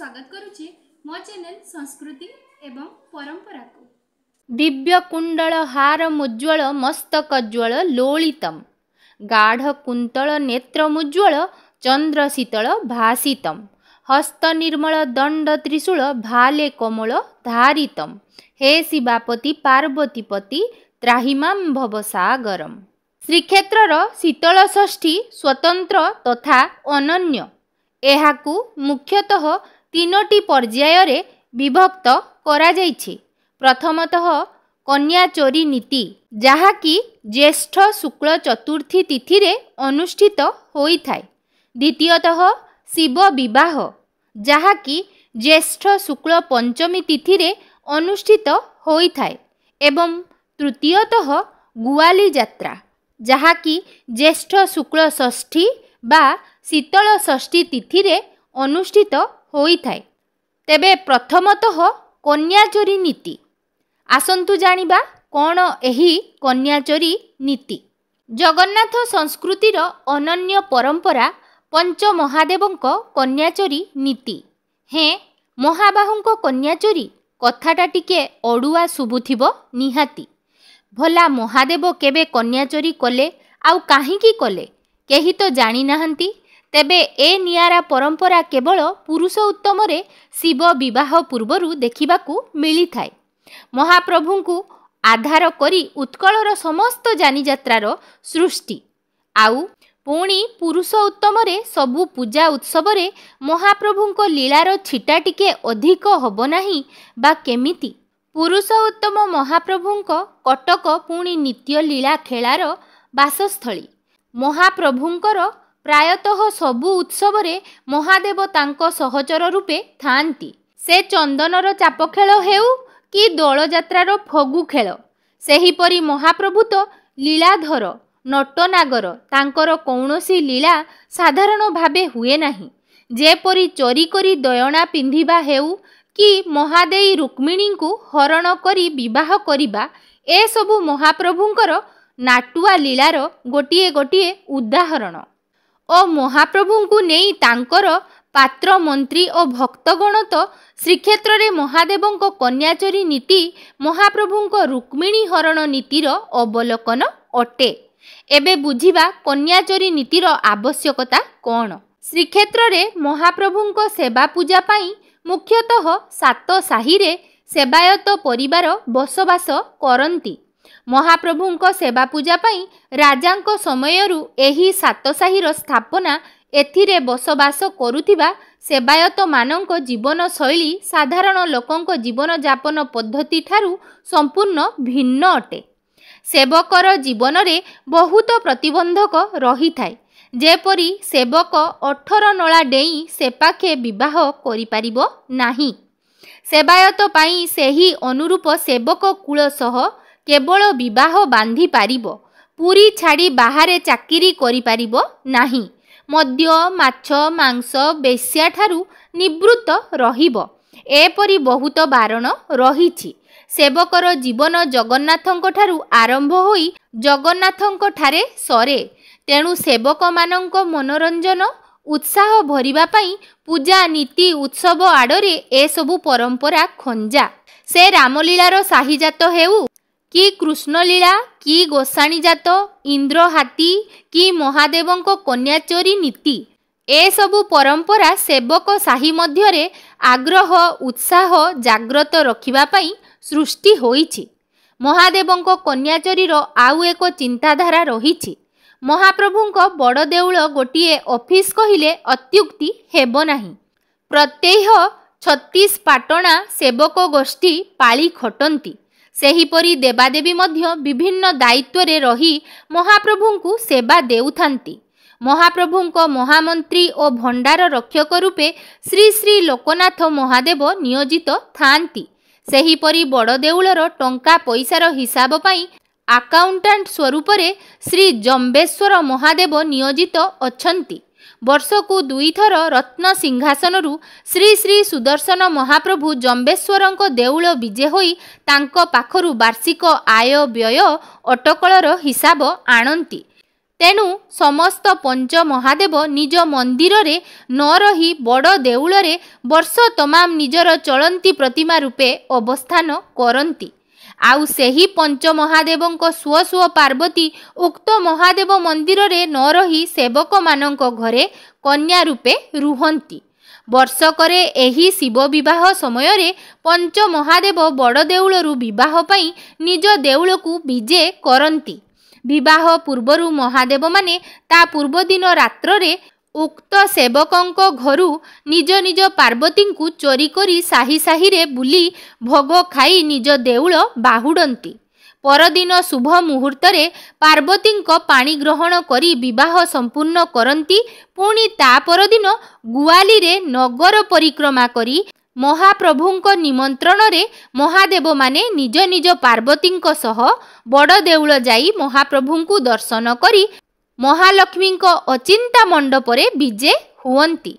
ସ୍ୱାଗତ କରୁଛି ମୋ ଚ୍ୟାନେଲ ସଂସ୍କୃତି ଏବଂ ପରମ୍ପରାକୁ ଦିବ୍ୟ କୁଣ୍ଡଳ ହାର ମୁଜ୍ଜଳ ମସ୍ତକ ଜ୍ୱଳ ଲୋଳିତମ୍ ଗାଢ଼ କୁନ୍ତଳ ନେତ୍ର ମୁଜ୍ଜଳ ଚନ୍ଦ୍ର ଶୀତଳ ଭାସିତମ୍ ହସ୍ତ ନିର୍ମଳ ଦଣ୍ଡ ତ୍ରିଶୂଳ ଭାଲେ କମଳ ଧାରିତମ୍ ହେ ଶିବାପତି ପାର୍ବତୀପତି ତ୍ରାହିମାମ୍ ଭବ ସାଗରମ୍ ଶ୍ରୀକ୍ଷେତ୍ରର ଶୀତଳ ଷଷ୍ଠୀ ସ୍ୱତନ୍ତ୍ର ତଥା ଅନନ୍ୟ ଏହାକୁ ମୁଖ୍ୟତଃ ତିନୋଟି ପର୍ଯ୍ୟାୟରେ ବିଭକ୍ତ କରାଯାଇଛି ପ୍ରଥମତଃ କନ୍ୟା ଚୋରି ନୀତି ଯାହାକି ଜ୍ୟେଷ୍ଠ ଶୁକ୍ଳ ଚତୁର୍ଥୀ ତିଥିରେ ଅନୁଷ୍ଠିତ ହୋଇଥାଏ ଦ୍ୱିତୀୟତଃ ଶିବ ବିବାହ ଯାହାକି ଜ୍ୟେଷ୍ଠ ଶୁକ୍ଳ ପଞ୍ଚମୀ ତିଥିରେ ଅନୁଷ୍ଠିତ ହୋଇଥାଏ ଏବଂ ତୃତୀୟତଃ ଗୁଆଲି ଯାତ୍ରା ଯାହାକି ଜ୍ୟେଷ୍ଠ ଶୁକ୍ଳ ଷଷ୍ଠୀ ବା ଶୀତଳ ଷଷ୍ଠୀ ତିଥିରେ ଅନୁଷ୍ଠିତ ହୋଇଥାଏ ତେବେ ପ୍ରଥମତଃ କନ୍ୟାଚୋରି ନୀତି ଆସନ୍ତୁ ଜାଣିବା କ'ଣ ଏହି କନ୍ୟାଚୋରି ନୀତି ଜଗନ୍ନାଥ ସଂସ୍କୃତିର ଅନନ୍ୟ ପରମ୍ପରା ପଞ୍ଚମହାଦେବଙ୍କ କନ୍ୟାଚୋରି ନୀତି ହେଁ ମହାବାହୁଙ୍କ କନ୍ୟାଚୋରି କଥାଟା ଟିକେ ଅଡ଼ୁଆ ଶୁଭୁଥିବ ନିହାତି ଭଲା ମହାଦେବ କେବେ କନ୍ୟାଚୋରି କଲେ ଆଉ କାହିଁକି କଲେ କେହି ତ ଜାଣିନାହାନ୍ତି ତେବେ ଏ ନିଆରା ପରମ୍ପରା କେବଳ ପୁରୁଷ ଉତ୍ତମରେ ଶିବ ବିବାହ ପୂର୍ବରୁ ଦେଖିବାକୁ ମିଳିଥାଏ ମହାପ୍ରଭୁଙ୍କୁ ଆଧାର କରି ଉତ୍କଳର ସମସ୍ତ ଯାନିଯାତ୍ରାର ସୃଷ୍ଟି ଆଉ ପୁଣି ପୁରୁଷ ଉତ୍ତମରେ ସବୁ ପୂଜା ଉତ୍ସବରେ ମହାପ୍ରଭୁଙ୍କ ଲୀଳାର ଛିଟା ଟିକେ ଅଧିକ ହେବ ନାହିଁ ବା କେମିତି ପୁରୁଷ ଉତ୍ତମ ମହାପ୍ରଭୁଙ୍କ କଟକ ପୁଣି ନିତ୍ୟ ଲୀଳା ଖେଳାର ବାସସ୍ଥଳୀ ମହାପ୍ରଭୁଙ୍କର ପ୍ରାୟତଃ ସବୁ ଉତ୍ସବରେ ମହାଦେବ ତାଙ୍କ ସହଚର ରୂପେ ଥାଆନ୍ତି ସେ ଚନ୍ଦନର ଚାପ ଖେଳ ହେଉ କି ଦୋଳଯାତ୍ରାର ଫଗୁ ଖେଳ ସେହିପରି ମହାପ୍ରଭୁ ତ ଲୀଳାଧର ନଟନାଗର ତାଙ୍କର କୌଣସି ଲୀଳା ସାଧାରଣ ଭାବେ ହୁଏ ନାହିଁ ଯେପରି ଚୋରି କରି ଦୟଣା ପିନ୍ଧିବା ହେଉ କି ମହାଦେଈ ରୁକ୍ମିଣୀଙ୍କୁ ହରଣ କରି ବିବାହ କରିବା ଏସବୁ ମହାପ୍ରଭୁଙ୍କର ନାଟୁଆ ଲୀଳାର ଗୋଟିଏ ଗୋଟିଏ ଉଦାହରଣ ଓ ମହାପ୍ରଭୁଙ୍କୁ ନେଇ ତାଙ୍କର ପାତ୍ର ମନ୍ତ୍ରୀ ଓ ଭକ୍ତଗଣ ତ ଶ୍ରୀକ୍ଷେତ୍ରରେ ମହାଦେବଙ୍କ କନ୍ୟାଚରୀ ନୀତି ମହାପ୍ରଭୁଙ୍କ ରୁକ୍ମିଣୀ ହରଣ ନୀତିର ଅବଲୋକନ ଅଟେ ଏବେ ବୁଝିବା କନ୍ୟାଚରୀ ନୀତିର ଆବଶ୍ୟକତା କ'ଣ ଶ୍ରୀକ୍ଷେତ୍ରରେ ମହାପ୍ରଭୁଙ୍କ ସେବା ପୂଜା ପାଇଁ ମୁଖ୍ୟତଃ ସାତ ସାହିରେ ସେବାୟତ ପରିବାର ବସବାସ କରନ୍ତି ମହାପ୍ରଭୁଙ୍କ ସେବା ପୂଜା ପାଇଁ ରାଜାଙ୍କ ସମୟରୁ ଏହି ସାତସାହିର ସ୍ଥାପନା ଏଥିରେ ବସବାସ କରୁଥିବା ସେବାୟତମାନଙ୍କ ଜୀବନଶୈଳୀ ସାଧାରଣ ଲୋକଙ୍କ ଜୀବନଯାପନ ପଦ୍ଧତି ଠାରୁ ସମ୍ପୂର୍ଣ୍ଣ ଭିନ୍ନ ଅଟେ ସେବକର ଜୀବନରେ ବହୁତ ପ୍ରତିବନ୍ଧକ ରହିଥାଏ ଯେପରି ସେବକ ଅଠର ନଳା ଡେଇଁ ସେପାଖେ ବିବାହ କରିପାରିବ ନାହିଁ ସେବାୟତ ପାଇଁ ସେହି ଅନୁରୂପ ସେବକ କୂଳ ସହ କେବଳ ବିବାହ ବାନ୍ଧି ପାରିବ ପୁରୀ ଛାଡ଼ି ବାହାରେ ଚାକିରି କରିପାରିବ ନାହିଁ ମଦ୍ୟ ମାଛ ମାଂସ ବେଶ୍ୟାଠାରୁ ନିବୃତ୍ତ ରହିବ ଏପରି ବହୁତ ବାରଣ ରହିଛି ସେବକର ଜୀବନ ଜଗନ୍ନାଥଙ୍କଠାରୁ ଆରମ୍ଭ ହୋଇ ଜଗନ୍ନାଥଙ୍କଠାରେ ସରେ ତେଣୁ ସେବକମାନଙ୍କ ମନୋରଞ୍ଜନ ଉତ୍ସାହ ଭରିବା ପାଇଁ ପୂଜା ନୀତି ଉତ୍ସବ ଆଡ଼ରେ ଏସବୁ ପରମ୍ପରା ଖଞ୍ଜା ସେ ରାମଲୀଳାର ସାହିଜାତ ହେଉ କି କୃଷ୍ଣଲୀଳା କି ଗୋଷାଣୀଜାତ ଇନ୍ଦ୍ର ହାତୀ କି ମହାଦେବଙ୍କ କନ୍ୟା ଚୋରି ନୀତି ଏସବୁ ପରମ୍ପରା ସେବକ ସାହି ମଧ୍ୟରେ ଆଗ୍ରହ ଉତ୍ସାହ ଜାଗ୍ରତ ରଖିବା ପାଇଁ ସୃଷ୍ଟି ହୋଇଛି ମହାଦେବଙ୍କ କନ୍ୟା ଚୋରିର ଆଉ ଏକ ଚିନ୍ତାଧାରା ରହିଛି ମହାପ୍ରଭୁଙ୍କ ବଡ଼ ଦେଉଳ ଗୋଟିଏ ଅଫିସ୍ କହିଲେ ଅତ୍ୟୁକ୍ତି ହେବ ନାହିଁ ପ୍ରତ୍ୟହ ଛତିଶ ପାଟଣା ସେବକ ଗୋଷ୍ଠୀ ପାଳି ଖଟନ୍ତି ସେହିପରି ଦେବାଦେବୀ ମଧ୍ୟ ବିଭିନ୍ନ ଦାୟିତ୍ୱରେ ରହି ମହାପ୍ରଭୁଙ୍କୁ ସେବା ଦେଉଥାନ୍ତି ମହାପ୍ରଭୁଙ୍କ ମହାମନ୍ତ୍ରୀ ଓ ଭଣ୍ଡାର ରକ୍ଷକ ରୂପେ ଶ୍ରୀ ଶ୍ରୀ ଲୋକନାଥ ମହାଦେବ ନିୟୋଜିତ ଥାଆନ୍ତି ସେହିପରି ବଡ଼ଦେଉଳର ଟଙ୍କା ପଇସାର ହିସାବ ପାଇଁ ଆକାଉଣ୍ଟାଣ୍ଟ ସ୍ୱରୂପରେ ଶ୍ରୀ ଜମ୍ବେଶ୍ୱର ମହାଦେବ ନିୟୋଜିତ ଅଛନ୍ତି ବର୍ଷକୁ ଦୁଇଥର ରତ୍ନ ସିଂହାସନରୁ ଶ୍ରୀ ଶ୍ରୀ ସୁଦର୍ଶନ ମହାପ୍ରଭୁ ଜମ୍ବେଶ୍ୱରଙ୍କ ଦେଉଳ ବିଜେ ହୋଇ ତାଙ୍କ ପାଖରୁ ବାର୍ଷିକ ଆୟ ବ୍ୟୟ ଅଟକଳର ହିସାବ ଆଣନ୍ତି ତେଣୁ ସମସ୍ତ ପଞ୍ଚ ମହାଦେବ ନିଜ ମନ୍ଦିରରେ ନ ରହି ବଡ଼ ଦେଉଳରେ ବର୍ଷ ତମାମ ନିଜର ଚଳନ୍ତି ପ୍ରତିମା ରୂପେ ଅବସ୍ଥାନ କରନ୍ତି ଆଉ ସେହି ପଞ୍ଚମହାଦେବଙ୍କ ସୁଅ ସୁଅ ପାର୍ବତୀ ଉକ୍ତ ମହାଦେବ ମନ୍ଦିରରେ ନ ରହି ସେବକମାନଙ୍କ ଘରେ କନ୍ୟା ରୂପେ ରୁହନ୍ତି ବର୍ଷକରେ ଏହି ଶିବ ବିବାହ ସମୟରେ ପଞ୍ଚମହାଦେବ ବଡ଼ ଦେଉଳରୁ ବିବାହ ପାଇଁ ନିଜ ଦେଉଳକୁ ବିଜେ କରନ୍ତି ବିବାହ ପୂର୍ବରୁ ମହାଦେବମାନେ ତା ପୂର୍ବଦିନ ରାତ୍ରରେ ଉକ୍ତ ସେବକଙ୍କ ଘରୁ ନିଜ ନିଜ ପାର୍ବତୀଙ୍କୁ ଚୋରି କରି ସାହି ସାହିରେ ବୁଲି ଭୋଗ ଖାଇ ନିଜ ଦେଉଳ ବାହୁଡ଼ନ୍ତି ପରଦିନ ଶୁଭ ମୁହୂର୍ତ୍ତରେ ପାର୍ବତୀଙ୍କ ପାଣି ଗ୍ରହଣ କରି ବିବାହ ସମ୍ପୂର୍ଣ୍ଣ କରନ୍ତି ପୁଣି ତା ପରଦିନ ଗୁଆଲିରେ ନଗର ପରିକ୍ରମା କରି ମହାପ୍ରଭୁଙ୍କ ନିମନ୍ତ୍ରଣରେ ମହାଦେବମାନେ ନିଜ ନିଜ ପାର୍ବତୀଙ୍କ ସହ ବଡ଼ ଦେଉଳ ଯାଇ ମହାପ୍ରଭୁଙ୍କୁ ଦର୍ଶନ କରି ମହାଲକ୍ଷ୍ମୀଙ୍କ ଅଚିନ୍ତା ମଣ୍ଡପରେ ବିଜେ ହୁଅନ୍ତି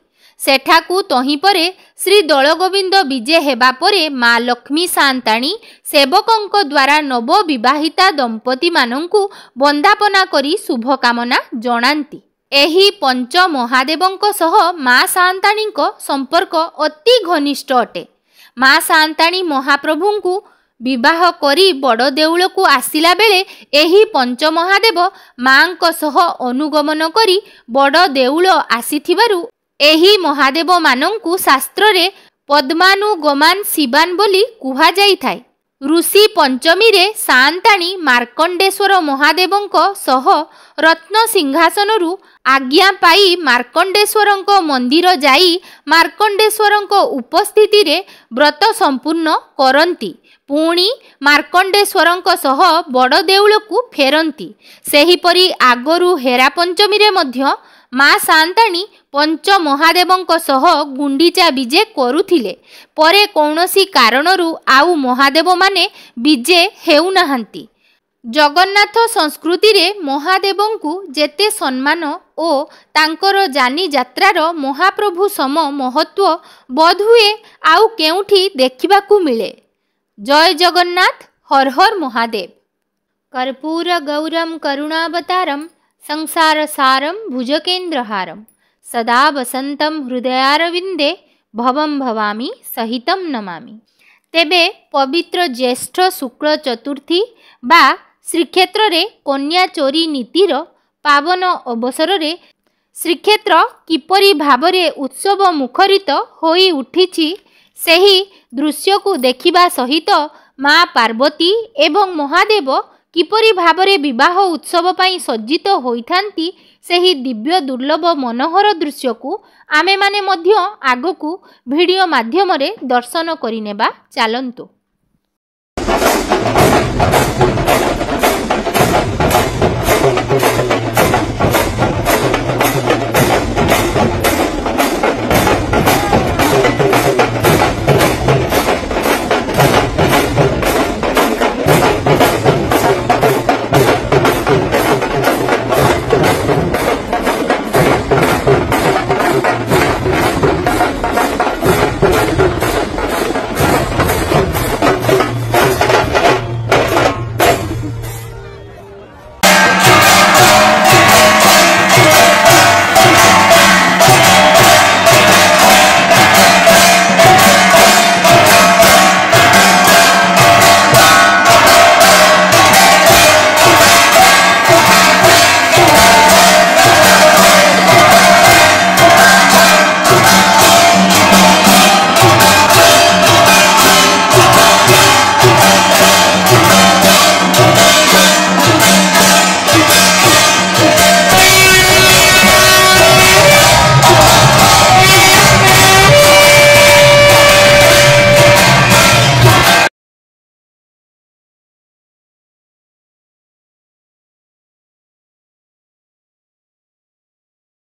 ସେଠାକୁ ତହିଁ ପରେ ଶ୍ରୀ ଦଳଗୋବିନ୍ଦ ବିଜେ ହେବା ପରେ ମା ଲକ୍ଷ୍ମୀ ସାନ୍ତାଣୀ ସେବକଙ୍କ ଦ୍ୱାରା ନବବିବାହିତା ଦମ୍ପତିମାନଙ୍କୁ ବନ୍ଦାପନା କରି ଶୁଭକାମନା ଜଣାନ୍ତି ଏହି ପଞ୍ଚ ମହାଦେବଙ୍କ ସହ ମା ସାନ୍ତାଣୀଙ୍କ ସମ୍ପର୍କ ଅତି ଘନିଷ୍ଠ ଅଟେ ମା ସାନ୍ତାଣୀ ମହାପ୍ରଭୁଙ୍କୁ ବିବାହ କରି ବଡ଼ ଦେଉଳକୁ ଆସିଲା ବେଳେ ଏହି ପଞ୍ଚମହାଦେବ ମାଙ୍କ ସହ ଅନୁଗମନ କରି ବଡ଼ ଦେଉଳ ଆସିଥିବାରୁ ଏହି ମହାଦେବମାନଙ୍କୁ ଶାସ୍ତ୍ରରେ ପଦ୍ମାନୁଗମାନ ଶିବାନ ବୋଲି କୁହାଯାଇଥାଏ ଋଷି ପଞ୍ଚମୀରେ ସାଆନ୍ତାଣୀ ମାର୍କଣ୍ଡେଶ୍ୱର ମହାଦେବଙ୍କ ସହ ରତ୍ନ ସିଂହାସନରୁ ଆଜ୍ଞା ପାଇ ମାର୍କଣ୍ଡେଶ୍ୱରଙ୍କ ମନ୍ଦିର ଯାଇ ମାର୍କଣ୍ଡେଶ୍ୱରଙ୍କ ଉପସ୍ଥିତିରେ ବ୍ରତ ସମ୍ପୂର୍ଣ୍ଣ କରନ୍ତି ପୁଣି ମାର୍କଣ୍ଡେଶ୍ୱରଙ୍କ ସହ ବଡ଼ ଦେଉଳକୁ ଫେରନ୍ତି ସେହିପରି ଆଗରୁ ହେରାପଞ୍ଚମୀରେ ମଧ୍ୟ ମା ସାନ୍ତାଣୀ ପଞ୍ଚମହାଦେବଙ୍କ ସହ ଗୁଣ୍ଡିଚା ବିଜେ କରୁଥିଲେ ପରେ କୌଣସି କାରଣରୁ ଆଉ ମହାଦେବମାନେ ବିଜେ ହେଉନାହାନ୍ତି ଜଗନ୍ନାଥ ସଂସ୍କୃତିରେ ମହାଦେବଙ୍କୁ ଯେତେ ସମ୍ମାନ ଓ ତାଙ୍କର ଯାନିଯାତ୍ରାର ମହାପ୍ରଭୁ ସମ ମହତ୍ତ୍ୱ ବୋଧହୁଏ ଆଉ କେଉଁଠି ଦେଖିବାକୁ ମିଳେ ଜୟ ଜଗନ୍ନାଥ ହର ହର ମହାଦେବ कर्पूर गौरम करुणावतारम संसार सारम भुजकेन्द्रहारम सदा बसंतम हृदयारविंदे भवम भवामी सहितम नमामि তেবে পবিত্র জ্যেষ্ঠ শুক্ল চতুর্থী বা শ্রীক্ষেত্রে কন্যা চোরী নীতির ପାବନ ଅବସରରେ ଶ୍ରୀକ୍ଷେତ୍ର କିପରି ଭାବରେ ଉତ୍ସବ ମୁଖରିତ ହୋଇ ଉଠିଛି ସେହି ଦୃଶ୍ୟକୁ ଦେଖିବା ସହିତ ମା ପାର୍ବତୀ ଏବଂ ମହାଦେବ କିପରି ଭାବରେ ବିବାହ ଉତ୍ସବ ପାଇଁ ସଜ୍ଜିତ ହୋଇଥାନ୍ତି ସେହି ଦିବ୍ୟ ଦୁର୍ଲଭ ମନୋହର ଦୃଶ୍ୟକୁ ଆମେମାନେ ମଧ୍ୟ ଆଗକୁ ଭିଡ଼ିଓ ମାଧ୍ୟମରେ ଦର୍ଶନ କରିନେବା ଚାଲନ୍ତୁ